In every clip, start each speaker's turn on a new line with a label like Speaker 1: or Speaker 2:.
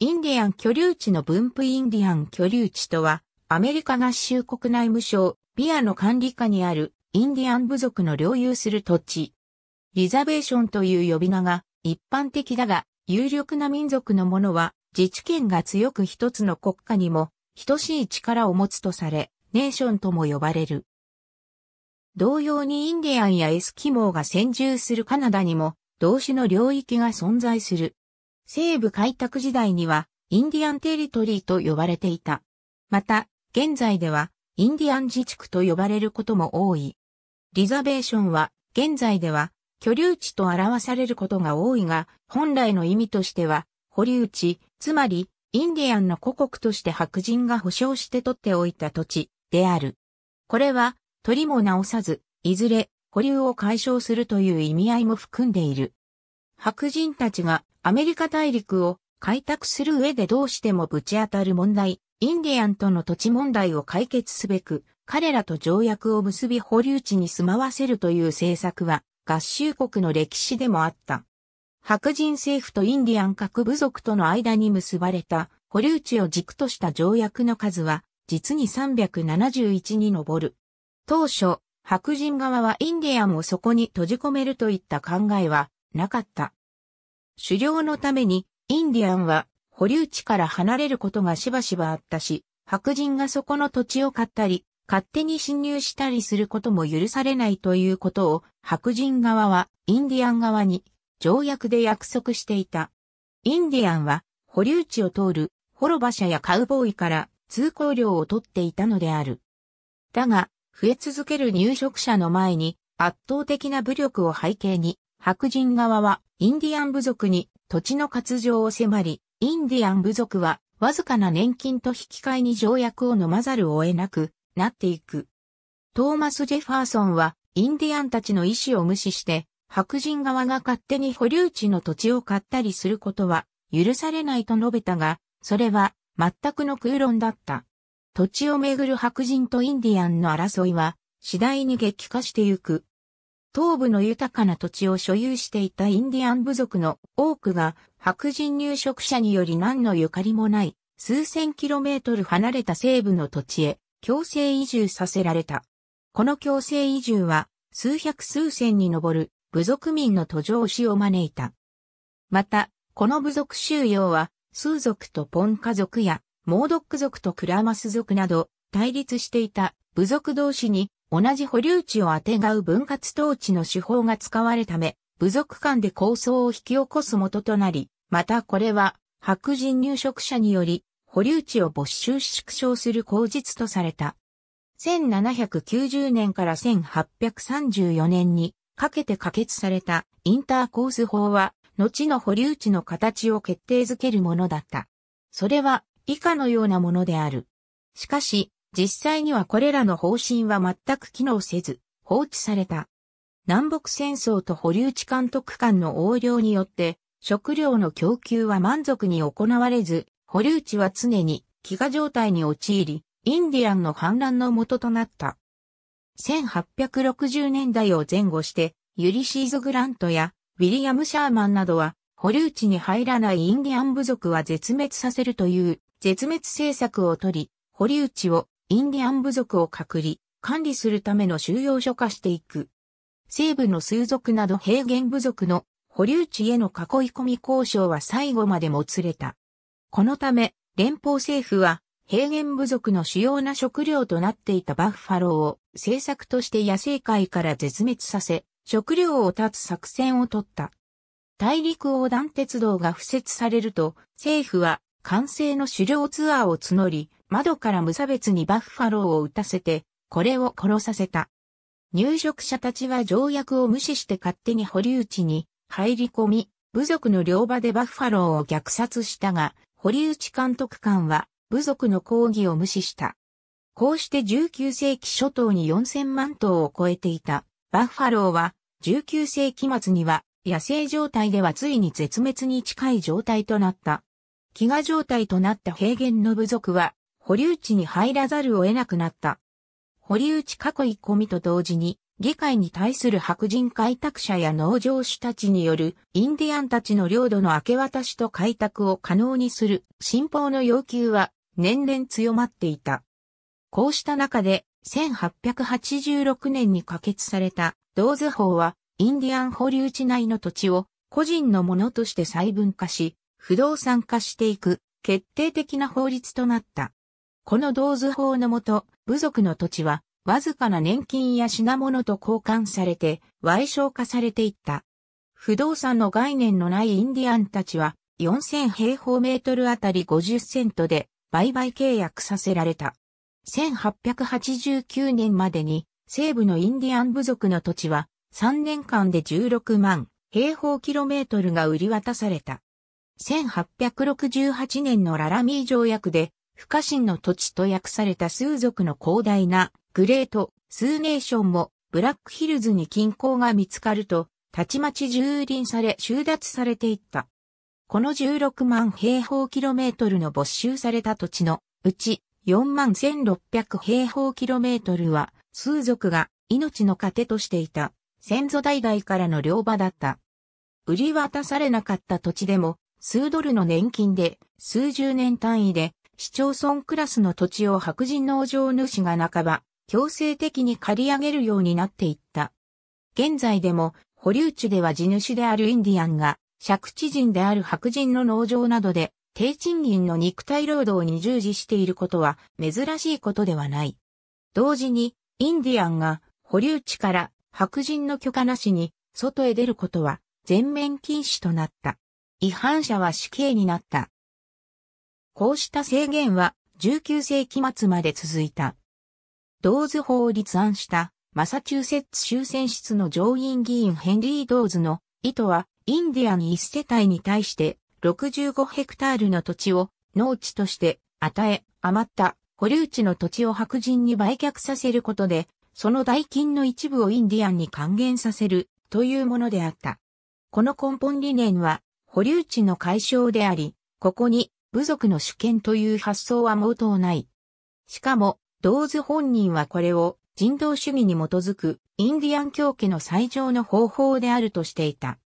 Speaker 1: インディアン居留地の分布インディアン居留地とは、アメリカ合衆国内務省、ビアの管理下にあるインディアン部族の領有する土地。リザベーションという呼び名が一般的だが、有力な民族のものは自治権が強く一つの国家にも等しい力を持つとされ、ネーションとも呼ばれる。同様にインディアンやエスキモーが先住するカナダにも同種の領域が存在する。西部開拓時代にはインディアンテリトリーと呼ばれていた。また、現在ではインディアン自治区と呼ばれることも多い。リザベーションは現在では居留地と表されることが多いが、本来の意味としては保留地、つまりインディアンの古国として白人が保証して取っておいた土地である。これは鳥も直さず、いずれ保留を解消するという意味合いも含んでいる。白人たちがアメリカ大陸を開拓する上でどうしてもぶち当たる問題、インディアンとの土地問題を解決すべく、彼らと条約を結び保留地に住まわせるという政策は、合衆国の歴史でもあった。白人政府とインディアン各部族との間に結ばれた保留地を軸とした条約の数は、実に371に上る。当初、白人側はインディアンをそこに閉じ込めるといった考えはなかった。狩猟のために、インディアンは保留地から離れることがしばしばあったし、白人がそこの土地を買ったり、勝手に侵入したりすることも許されないということを白人側はインディアン側に条約で約束していた。インディアンは保留地を通る滅馬車やカウボーイから通行料を取っていたのである。だが、増え続ける入植者の前に圧倒的な武力を背景に白人側はインディアン部族に土地の割譲を迫り、インディアン部族はわずかな年金と引き換えに条約を飲まざるを得なくなっていく。トーマス・ジェファーソンはインディアンたちの意思を無視して白人側が勝手に保留地の土地を買ったりすることは許されないと述べたが、それは全くの空論だった。土地をめぐる白人とインディアンの争いは次第に激化してゆく。東部の豊かな土地を所有していたインディアン部族の多くが白人入植者により何のゆかりもない数千キロメートル離れた西部の土地へ強制移住させられた。この強制移住は数百数千に上る部族民の途上死を招いた。また、この部族収容は、数族とポンカ族や、モードック族とクラマス族など、対立していた部族同士に同じ保留地をあてがう分割統治の手法が使われため、部族間で抗争を引き起こす元となり、またこれは白人入植者により保留地を没収縮小する口実とされた。1790年から1834年にかけて可決されたインターコース法は、後の保留地の形を決定づけるものだった。それは以下のようなものである。しかし、実際にはこれらの方針は全く機能せず、放置された。南北戦争と保留地監督官の横領によって、食料の供給は満足に行われず、保留地は常に飢餓状態に陥り、インディアンの反乱の元となった。1860年代を前後して、ユリシーズ・グラントやウィリアム・シャーマンなどは、保留地に入らないインディアン部族は絶滅させるという絶滅政策をとり、保留地をインディアン部族を隔離、管理するための収容所化していく。西部の数族など平原部族の保留地への囲い込み交渉は最後までもつれた。このため、連邦政府は平原部族の主要な食料となっていたバッファローを政策として野生界から絶滅させ、食料を断つ作戦を取った。大陸横断鉄道が敷設されると、政府は完成の狩猟ツアーを募り、窓から無差別にバッファローを撃たせて、これを殺させた。入植者たちは条約を無視して勝手に堀内に入り込み、部族の両場でバッファローを虐殺したが、堀内監督官は部族の抗議を無視した。こうして19世紀初頭に4000万頭を超えていたバッファローは19世紀末には野生状態ではついに絶滅に近い状態となった。飢餓状態となった平原の部族は保留地に入らざるを得なくなった。保地。過囲い込みと同時に、議会に対する白人開拓者や農場主たちによるインディアンたちの領土の明け渡しと開拓を可能にする新法の要求は年々強まっていた。こうした中で1886年に可決された同図法はインディアン保留地内の土地を個人のものとして細分化し不動産化していく決定的な法律となった。この同図法のもと、部族の土地は、わずかな年金や品物と交換されて、賠償化されていった。不動産の概念のないインディアンたちは、4000平方メートルあたり50セントで売買契約させられた。1889年までに西部のインディアン部族の土地は3年間で16万平方キロメートルが売り渡された。1868年のララミー条約で不可侵の土地と訳された数族の広大なグレート、スーネーションもブラックヒルズに近郊が見つかると、たちまち蹂躙され収奪されていった。この16万平方キロメートルの没収された土地のうち4万1600平方キロメートルは数族が命の糧としていた先祖代々からの両場だった。売り渡されなかった土地でも数ドルの年金で数十年単位で市町村クラスの土地を白人農場主が半ば、強制的に借り上げるようになっていった。現在でも、保留地では地主であるインディアンが、借地人である白人の農場などで、低賃金の肉体労働に従事していることは珍しいことではない。同時に、インディアンが保留地から白人の許可なしに外へ出ることは全面禁止となった。違反者は死刑になった。こうした制限は19世紀末まで続いた。ドーズ法を立案したマサチューセッツ州選出の上院議員ヘンリー・ドーズの意図はインディアン一世帯に対して65ヘクタールの土地を農地として与え余った保留地の土地を白人に売却させることでその代金の一部をインディアンに還元させるというものであった。この根本理念は保留地の解消であり、ここに部族の主権という発想は毛頭ない。しかも、ドーズ本人はこれを人道主義に基づくインディアン教家の最上の方法であるとしていた。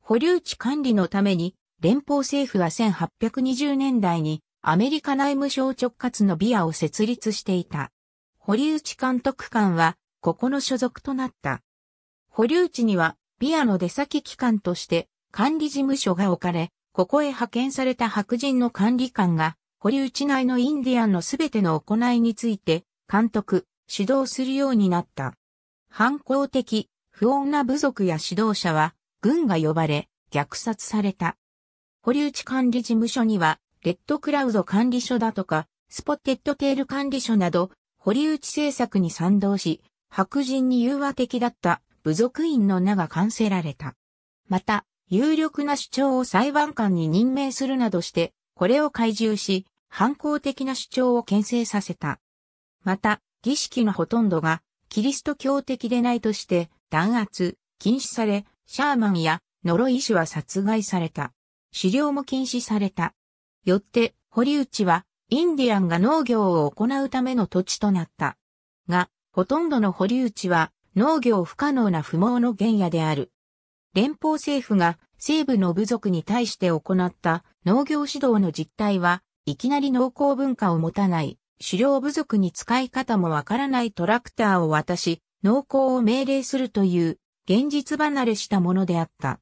Speaker 1: 保留地管理のために連邦政府は1820年代にアメリカ内務省直轄のビアを設立していた。保留地監督官はここの所属となった。保留地にはビアの出先機関として管理事務所が置かれ、ここへ派遣された白人の管理官が、堀内内のインディアンのすべての行いについて、監督、指導するようになった。反抗的、不穏な部族や指導者は、軍が呼ばれ、虐殺された。堀内管理事務所には、レッドクラウド管理所だとか、スポテッドテール管理所など、堀内政策に賛同し、白人に融和的だった部族員の名が完成られた。また、有力な主張を裁判官に任命するなどして、これを懐柔し、反抗的な主張を牽制させた。また、儀式のほとんどが、キリスト教的でないとして、弾圧、禁止され、シャーマンや呪い師は殺害された。狩猟も禁止された。よって、堀内は、インディアンが農業を行うための土地となった。が、ほとんどの堀内は、農業不可能な不毛の原野である。連邦政府が西部の部族に対して行った農業指導の実態はいきなり農耕文化を持たない狩猟部族に使い方もわからないトラクターを渡し農耕を命令するという現実離れしたものであった。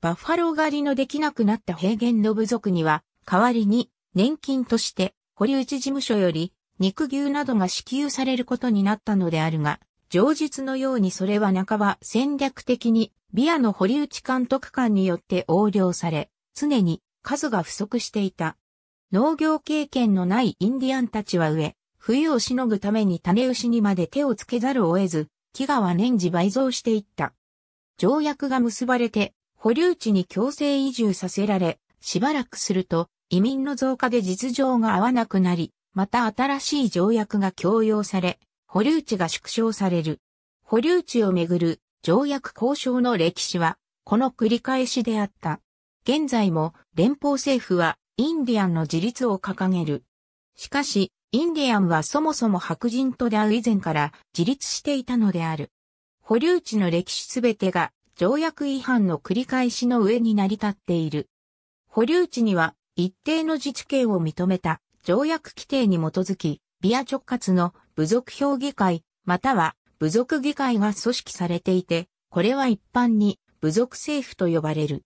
Speaker 1: バッファロー狩りのできなくなった平原の部族には代わりに年金として堀内事務所より肉牛などが支給されることになったのであるが、上述のようにそれは半ば戦略的にビアの堀内監督官によって横領され、常に数が不足していた。農業経験のないインディアンたちは上、冬をしのぐために種牛にまで手をつけざるを得ず、飢餓は年次倍増していった。条約が結ばれて、保留地に強制移住させられ、しばらくすると、移民の増加で実情が合わなくなり、また新しい条約が強要され、保留地が縮小される。保留地をめぐる条約交渉の歴史は、この繰り返しであった。現在も連邦政府はインディアンの自立を掲げる。しかし、インディアンはそもそも白人と出会う以前から自立していたのである。保留地の歴史すべてが条約違反の繰り返しの上に成り立っている。保留地には一定の自治権を認めた条約規定に基づきビア直轄の部族評議会、または部族議会が組織されていて、これは一般に部族政府と呼ばれる。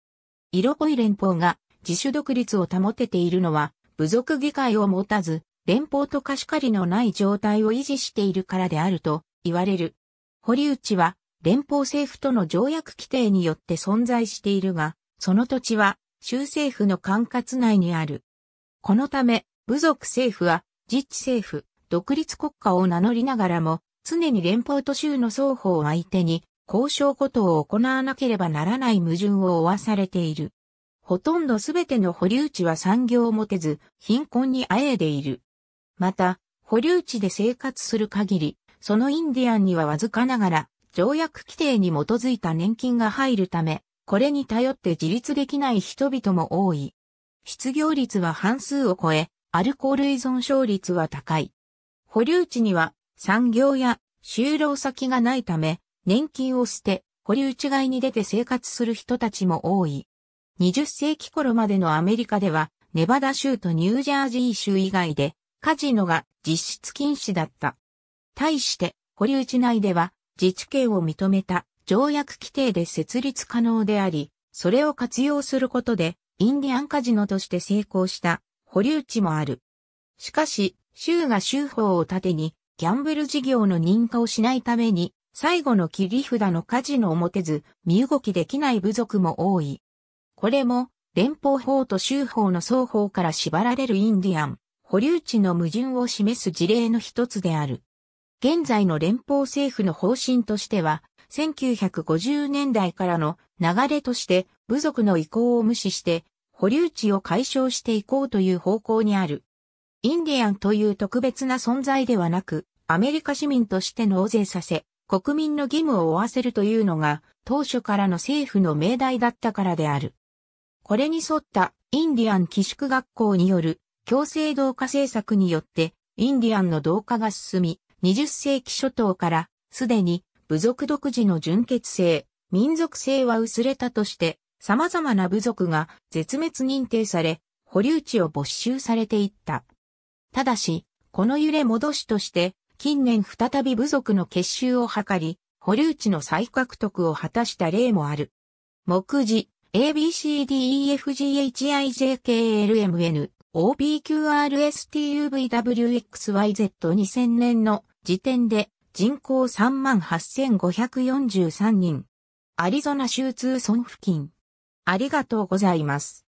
Speaker 1: イロいイ連邦が自主独立を保てているのは、部族議会を持たず、連邦と貸し借りのない状態を維持しているからであると言われる。堀内は、連邦政府との条約規定によって存在しているが、その土地は州政府の管轄内にある。このため、部族政府は自治政府、独立国家を名乗りながらも、常に連邦と州の双方を相手に、交渉ことを行わなければならない矛盾を負わされている。ほとんどすべての保留地は産業を持てず、貧困にあえいでいる。また、保留地で生活する限り、そのインディアンにはわずかながら、条約規定に基づいた年金が入るため、これに頼って自立できない人々も多い。失業率は半数を超え、アルコール依存症率は高い。保留地には産業や就労先がないため、年金を捨て、保留地外に出て生活する人たちも多い。20世紀頃までのアメリカでは、ネバダ州とニュージャージー州以外で、カジノが実質禁止だった。対して、保留地内では、自治権を認めた条約規定で設立可能であり、それを活用することで、インディアンカジノとして成功した保留地もある。しかし、州が州法を盾に、ギャンブル事業の認可をしないために、最後の切り札のカジノを持てず、身動きできない部族も多い。これも、連邦法と州法の双方から縛られるインディアン、保留地の矛盾を示す事例の一つである。現在の連邦政府の方針としては、1950年代からの流れとして部族の意向を無視して保留地を解消していこうという方向にある。インディアンという特別な存在ではなく、アメリカ市民として納税させ、国民の義務を負わせるというのが、当初からの政府の命題だったからである。これに沿ったインディアン寄宿学校による強制同化政策によって、インディアンの同化が進み、20世紀初頭から、すでに部族独自の純血性、民族性は薄れたとして、様々な部族が絶滅認定され、保留地を没収されていった。ただし、この揺れ戻しとして、近年再び部族の結集を図り、保留地の再獲得を果たした例もある。目次、ABCDEFGHIJKLMN、OPQRSTUVWXYZ2000 年の時点で人口38,543人。アリゾナ州通村付近。ありがとうございます。